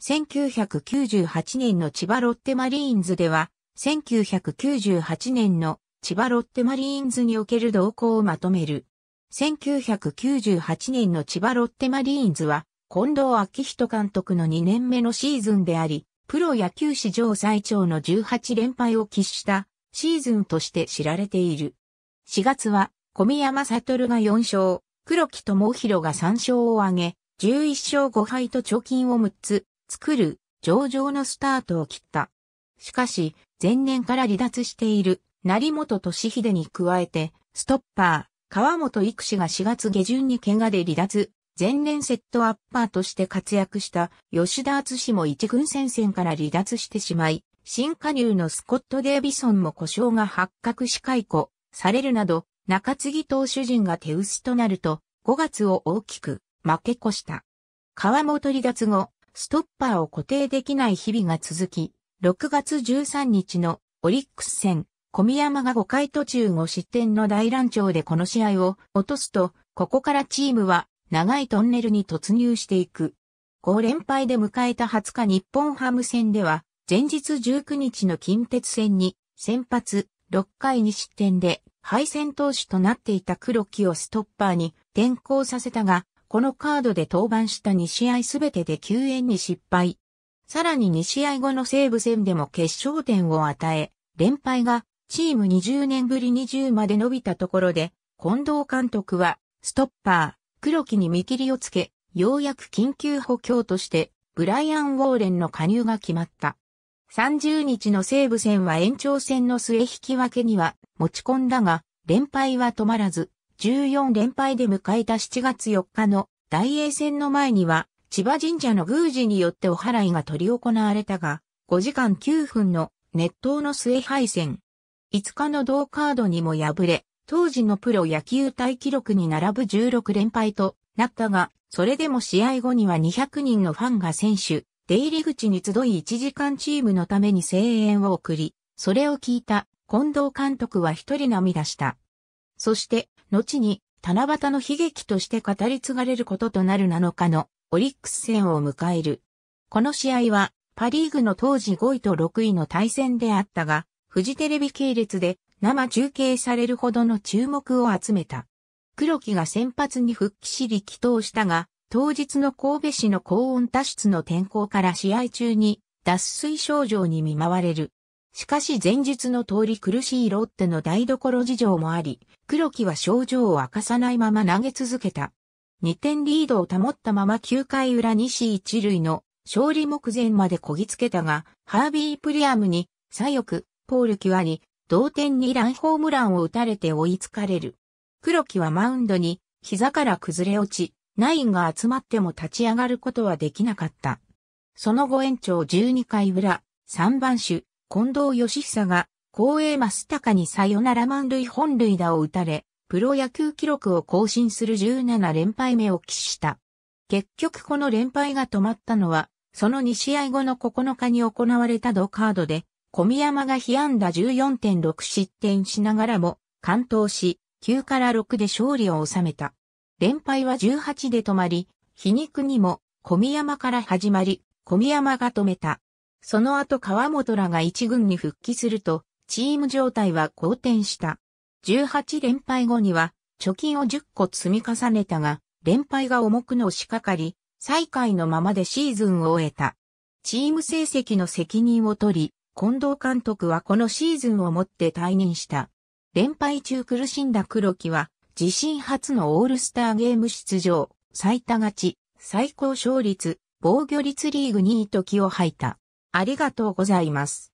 1998年の千葉ロッテマリーンズでは、1998年の千葉ロッテマリーンズにおける動向をまとめる。1998年の千葉ロッテマリーンズは、近藤昭人監督の2年目のシーズンであり、プロ野球史上最長の18連敗を喫したシーズンとして知られている。4月は、小宮山悟が4勝、黒木智弘が3勝を挙げ、11勝5敗と貯金を6つ、作る、上場のスタートを切った。しかし、前年から離脱している、成本敏秀に加えて、ストッパー、川本育氏が4月下旬に怪我で離脱、前年セットアッパーとして活躍した吉田敦氏も一軍戦線から離脱してしまい、新加入のスコット・デービソンも故障が発覚し解雇されるなど、中継ぎ投手陣が手薄となると、5月を大きく負け越した。川本離脱後、ストッパーを固定できない日々が続き、6月13日のオリックス戦、小宮山が5回途中5失点の大乱調でこの試合を落とすと、ここからチームは長いトンネルに突入していく。5連敗で迎えた20日日本ハム戦では、前日19日の近鉄戦に先発6回2失点で敗戦投手となっていた黒木をストッパーに転向させたが、このカードで登板した2試合すべてで救援に失敗。さらに2試合後の西武戦でも決勝点を与え、連敗がチーム20年ぶり20まで伸びたところで、近藤監督は、ストッパー、黒木に見切りをつけ、ようやく緊急補強として、ブライアン・ウォーレンの加入が決まった。30日の西武戦は延長戦の末引き分けには持ち込んだが、連敗は止まらず、14連敗で迎えた7月4日の大英戦の前には、千葉神社の宮司によってお祓いが取り行われたが、5時間9分の熱湯の末敗戦。5日の同カードにも敗れ、当時のプロ野球大記録に並ぶ16連敗となったが、それでも試合後には200人のファンが選手、出入り口に集い1時間チームのために声援を送り、それを聞いた近藤監督は一人涙した。そして、後に七夕の悲劇として語り継がれることとなる7日のオリックス戦を迎える。この試合はパリーグの当時5位と6位の対戦であったが、フジテレビ系列で生中継されるほどの注目を集めた。黒木が先発に復帰し力投したが、当日の神戸市の高温多湿の天候から試合中に脱水症状に見舞われる。しかし前述の通り苦しいロッテの台所事情もあり、黒木は症状を明かさないまま投げ続けた。2点リードを保ったまま9回裏西一塁の勝利目前までこぎつけたが、ハービー・プリアムに左翼、ポール・キュアに同点にランホームランを打たれて追いつかれる。黒木はマウンドに膝から崩れ落ち、ナインが集まっても立ち上がることはできなかった。その後延長12回裏、3番手、近藤義久が、公営マスタカにサヨナラ満塁本塁打を打たれ、プロ野球記録を更新する17連敗目を喫した。結局この連敗が止まったのは、その2試合後の9日に行われたドカードで、小宮山が被安打14.6失点しながらも、完投し、9から6で勝利を収めた。連敗は18で止まり、皮肉にも、小宮山から始まり、小宮山が止めた。その後川本らが一軍に復帰すると、チーム状態は好転した。18連敗後には、貯金を10個積み重ねたが、連敗が重くのしかかり、最下位のままでシーズンを終えた。チーム成績の責任を取り、近藤監督はこのシーズンをもって退任した。連敗中苦しんだ黒木は、自身初のオールスターゲーム出場、最多勝ち、最高勝率、防御率リーグ2位と気を吐いた。ありがとうございます。